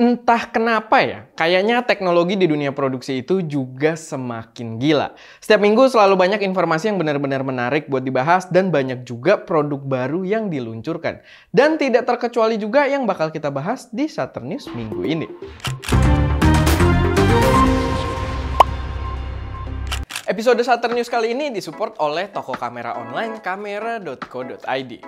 entah kenapa ya, kayaknya teknologi di dunia produksi itu juga semakin gila. Setiap minggu selalu banyak informasi yang benar-benar menarik buat dibahas dan banyak juga produk baru yang diluncurkan. Dan tidak terkecuali juga yang bakal kita bahas di Shutter News minggu ini. Episode Saturn News kali ini disupport oleh toko kamera online kamera.co.id.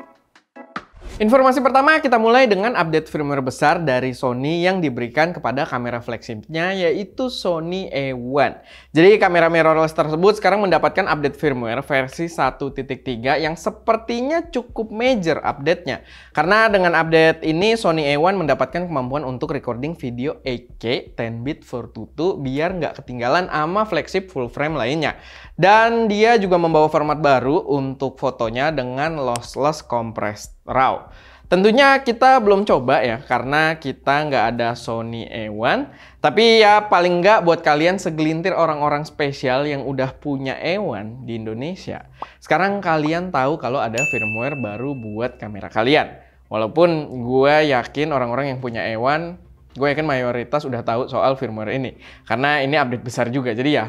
Informasi pertama kita mulai dengan update firmware besar dari Sony yang diberikan kepada kamera flagshipnya yaitu Sony A1. Jadi kamera mirrorless tersebut sekarang mendapatkan update firmware versi 1.3 yang sepertinya cukup major update-nya. Karena dengan update ini Sony A1 mendapatkan kemampuan untuk recording video 8K 10-bit 422 biar nggak ketinggalan sama flagship full frame lainnya. Dan dia juga membawa format baru untuk fotonya dengan lossless compressed RAW. Tentunya kita belum coba ya, karena kita nggak ada Sony E1. Tapi ya paling nggak buat kalian segelintir orang-orang spesial yang udah punya E1 di Indonesia. Sekarang kalian tahu kalau ada firmware baru buat kamera kalian. Walaupun gue yakin orang-orang yang punya E1, gue yakin mayoritas udah tahu soal firmware ini. Karena ini update besar juga, jadi ya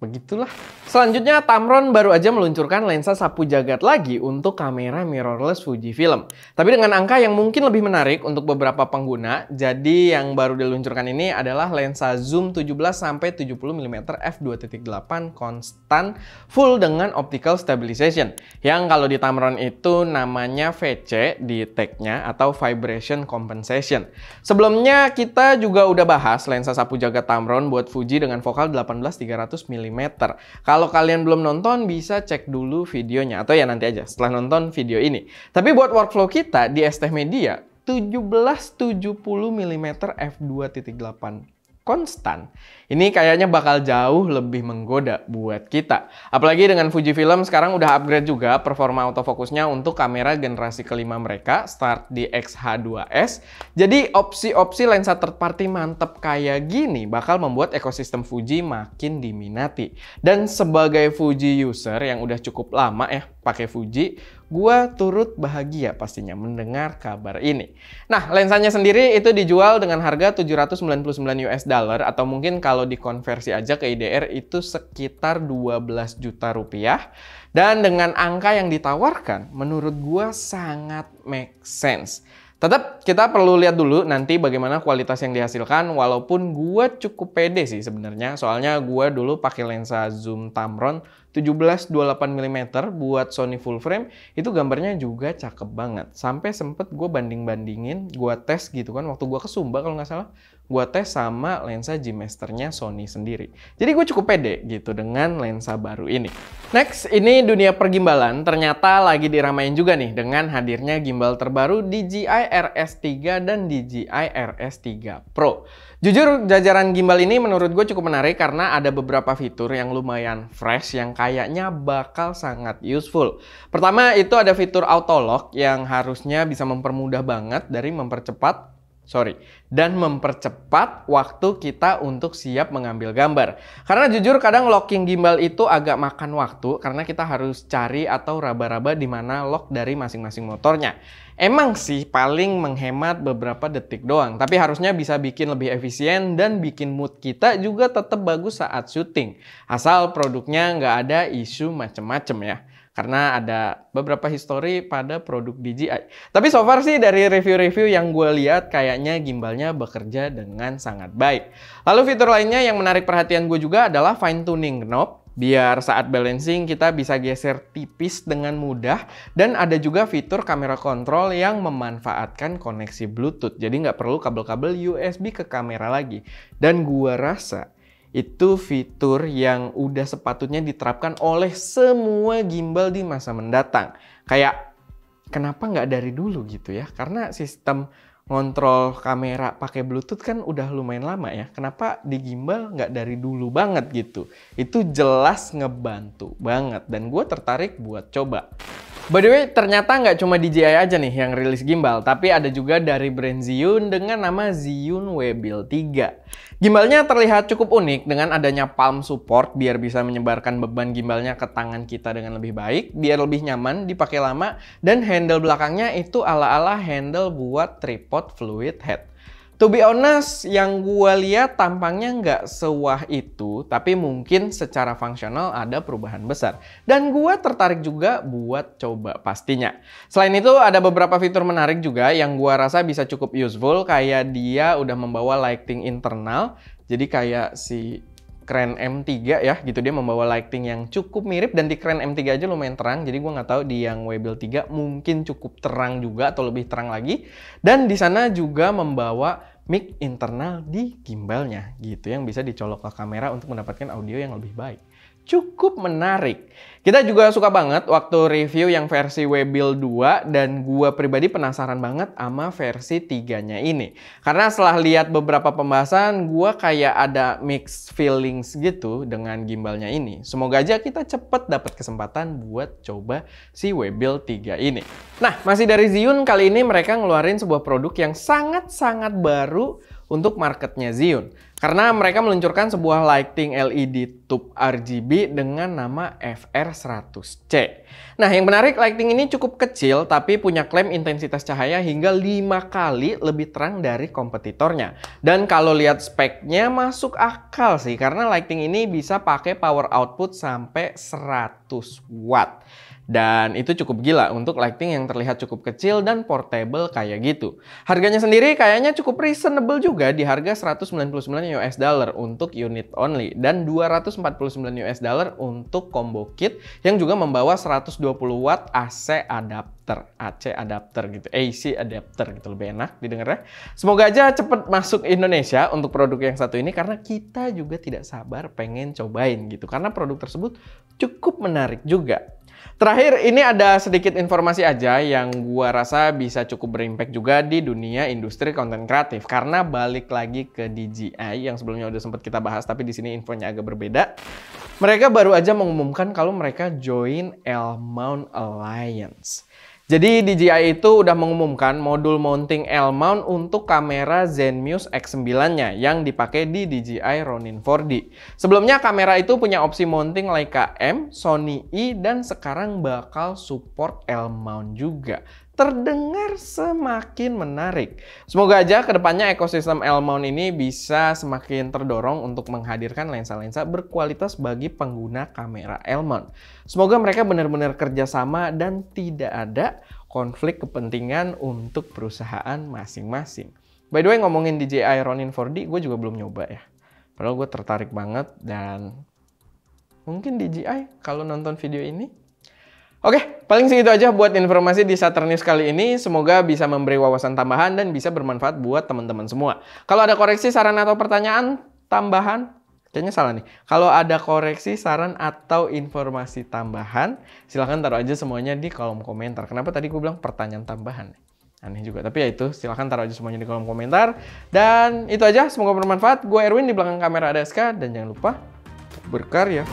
Begitulah. Selanjutnya, Tamron baru aja meluncurkan lensa sapu jagat lagi untuk kamera mirrorless Fujifilm. Tapi dengan angka yang mungkin lebih menarik untuk beberapa pengguna, jadi yang baru diluncurkan ini adalah lensa zoom 17-70mm f2.8 konstan full dengan optical stabilization. Yang kalau di Tamron itu namanya VC di tag-nya atau vibration compensation. Sebelumnya kita juga udah bahas lensa sapu jagat Tamron buat Fuji dengan vokal 18-300mm mm. Kalau kalian belum nonton bisa cek dulu videonya atau ya nanti aja setelah nonton video ini. Tapi buat workflow kita di ST Media 1770 mm f2.8 konstan, ini kayaknya bakal jauh lebih menggoda buat kita. Apalagi dengan Fujifilm sekarang udah upgrade juga performa autofocusnya untuk kamera generasi kelima mereka, start di XH2S. Jadi opsi-opsi lensa third party mantep kayak gini bakal membuat ekosistem Fuji makin diminati. Dan sebagai Fuji user yang udah cukup lama ya, pakai Fuji, gua turut bahagia pastinya mendengar kabar ini. Nah, lensanya sendiri itu dijual dengan harga 799 US dollar atau mungkin kalau dikonversi aja ke IDR itu sekitar 12 juta rupiah. Dan dengan angka yang ditawarkan menurut gua sangat make sense. Tetap kita perlu lihat dulu nanti bagaimana kualitas yang dihasilkan walaupun gua cukup pede sih sebenarnya soalnya gua dulu pakai lensa zoom Tamron 17 28 mm buat Sony full frame itu gambarnya juga cakep banget. Sampai sempet gue banding-bandingin, gue tes gitu kan waktu gue ke Sumba kalau nggak salah, gue tes sama lensa G Masternya Sony sendiri. Jadi gue cukup pede gitu dengan lensa baru ini. Next, ini dunia pergimbalan ternyata lagi diramain juga nih dengan hadirnya gimbal terbaru DJI RS3 dan DJI RS3 Pro. Jujur, jajaran gimbal ini menurut gue cukup menarik karena ada beberapa fitur yang lumayan fresh yang kayaknya bakal sangat useful. Pertama, itu ada fitur auto lock yang harusnya bisa mempermudah banget dari mempercepat sorry, dan mempercepat waktu kita untuk siap mengambil gambar. Karena jujur kadang locking gimbal itu agak makan waktu karena kita harus cari atau raba-raba di mana lock dari masing-masing motornya. Emang sih paling menghemat beberapa detik doang, tapi harusnya bisa bikin lebih efisien dan bikin mood kita juga tetap bagus saat syuting. Asal produknya nggak ada isu macem-macem ya karena ada beberapa histori pada produk DJI. Tapi so far sih dari review-review yang gue lihat kayaknya gimbalnya bekerja dengan sangat baik. Lalu fitur lainnya yang menarik perhatian gue juga adalah fine tuning knob. Biar saat balancing kita bisa geser tipis dengan mudah dan ada juga fitur kamera kontrol yang memanfaatkan koneksi Bluetooth. Jadi nggak perlu kabel-kabel USB ke kamera lagi. Dan gue rasa itu fitur yang udah sepatutnya diterapkan oleh semua gimbal di masa mendatang. Kayak kenapa nggak dari dulu gitu ya? Karena sistem ngontrol kamera pakai Bluetooth kan udah lumayan lama ya. Kenapa di gimbal nggak dari dulu banget gitu? Itu jelas ngebantu banget dan gue tertarik buat coba. By the way, ternyata nggak cuma DJI aja nih yang rilis gimbal, tapi ada juga dari brand Zhiyun dengan nama Zhiyun Webil 3. Gimbalnya terlihat cukup unik dengan adanya palm support biar bisa menyebarkan beban gimbalnya ke tangan kita dengan lebih baik, biar lebih nyaman dipakai lama, dan handle belakangnya itu ala-ala handle buat tripod hot fluid head. To be honest, yang gue lihat tampangnya nggak sewah itu, tapi mungkin secara fungsional ada perubahan besar. Dan gue tertarik juga buat coba pastinya. Selain itu, ada beberapa fitur menarik juga yang gue rasa bisa cukup useful, kayak dia udah membawa lighting internal, jadi kayak si Keren M3 ya gitu dia membawa lighting yang cukup mirip dan di Keren M3 aja lumayan terang jadi gue nggak tahu di yang Webel 3 mungkin cukup terang juga atau lebih terang lagi dan di sana juga membawa mic internal di gimbalnya gitu yang bisa dicolok ke kamera untuk mendapatkan audio yang lebih baik cukup menarik. Kita juga suka banget waktu review yang versi Webuild 2 dan gua pribadi penasaran banget sama versi 3-nya ini. Karena setelah lihat beberapa pembahasan, gua kayak ada mixed feelings gitu dengan gimbalnya ini. Semoga aja kita cepet dapat kesempatan buat coba si Webuild 3 ini. Nah, masih dari Zhiyun, kali ini mereka ngeluarin sebuah produk yang sangat-sangat baru untuk marketnya Zhiyun. Karena mereka meluncurkan sebuah lighting LED tutup RGB dengan nama FR100C. Nah, yang menarik lighting ini cukup kecil tapi punya klaim intensitas cahaya hingga 5 kali lebih terang dari kompetitornya. Dan kalau lihat speknya masuk akal sih karena lighting ini bisa pakai power output sampai 100 watt. Dan itu cukup gila untuk lighting yang terlihat cukup kecil dan portable kayak gitu. Harganya sendiri kayaknya cukup reasonable juga di harga 199 US dollar untuk unit only dan 200 149 US dollar untuk combo kit yang juga membawa 120 watt AC adapter, AC adapter gitu, AC adapter gitu lebih enak didengarnya. Semoga aja cepet masuk Indonesia untuk produk yang satu ini karena kita juga tidak sabar pengen cobain gitu karena produk tersebut cukup menarik juga Terakhir, ini ada sedikit informasi aja yang gua rasa bisa cukup berimpact juga di dunia industri konten kreatif karena balik lagi ke DJI yang sebelumnya udah sempat kita bahas tapi di sini infonya agak berbeda. Mereka baru aja mengumumkan kalau mereka join Elmount Alliance. Jadi DJI itu udah mengumumkan modul mounting L-mount untuk kamera Zenmuse X9-nya yang dipakai di DJI Ronin 4D. Sebelumnya kamera itu punya opsi mounting Leica M, Sony E, dan sekarang bakal support L-mount juga terdengar semakin menarik. Semoga aja kedepannya ekosistem Elmount ini bisa semakin terdorong untuk menghadirkan lensa-lensa berkualitas bagi pengguna kamera Elmount. Semoga mereka benar-benar kerjasama dan tidak ada konflik kepentingan untuk perusahaan masing-masing. By the way ngomongin DJI Ronin 4D, gue juga belum nyoba ya. Padahal gue tertarik banget dan mungkin DJI kalau nonton video ini Oke, paling segitu aja buat informasi di Saturn kali ini. Semoga bisa memberi wawasan tambahan dan bisa bermanfaat buat teman-teman semua. Kalau ada koreksi, saran atau pertanyaan tambahan, kayaknya salah nih. Kalau ada koreksi, saran atau informasi tambahan, silahkan taruh aja semuanya di kolom komentar. Kenapa tadi gue bilang pertanyaan tambahan? Aneh juga, tapi ya itu silahkan taruh aja semuanya di kolom komentar. Dan itu aja, semoga bermanfaat. Gue Erwin di belakang kamera ada SK dan jangan lupa berkarya.